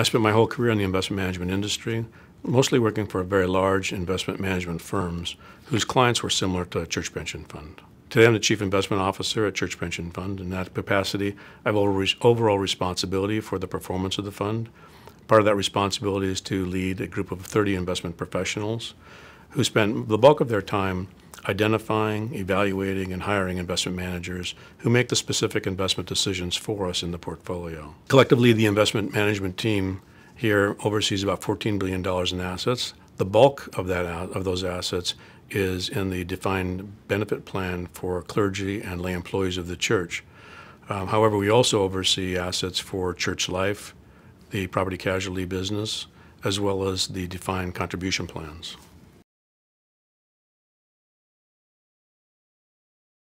I spent my whole career in the investment management industry, mostly working for very large investment management firms whose clients were similar to Church Pension Fund. Today, I'm the Chief Investment Officer at Church Pension Fund. In that capacity, I have overall responsibility for the performance of the fund. Part of that responsibility is to lead a group of 30 investment professionals who spend the bulk of their time identifying, evaluating, and hiring investment managers who make the specific investment decisions for us in the portfolio. Collectively, the investment management team here oversees about $14 billion in assets. The bulk of that of those assets is in the defined benefit plan for clergy and lay employees of the church. Um, however, we also oversee assets for church life, the property casualty business, as well as the defined contribution plans.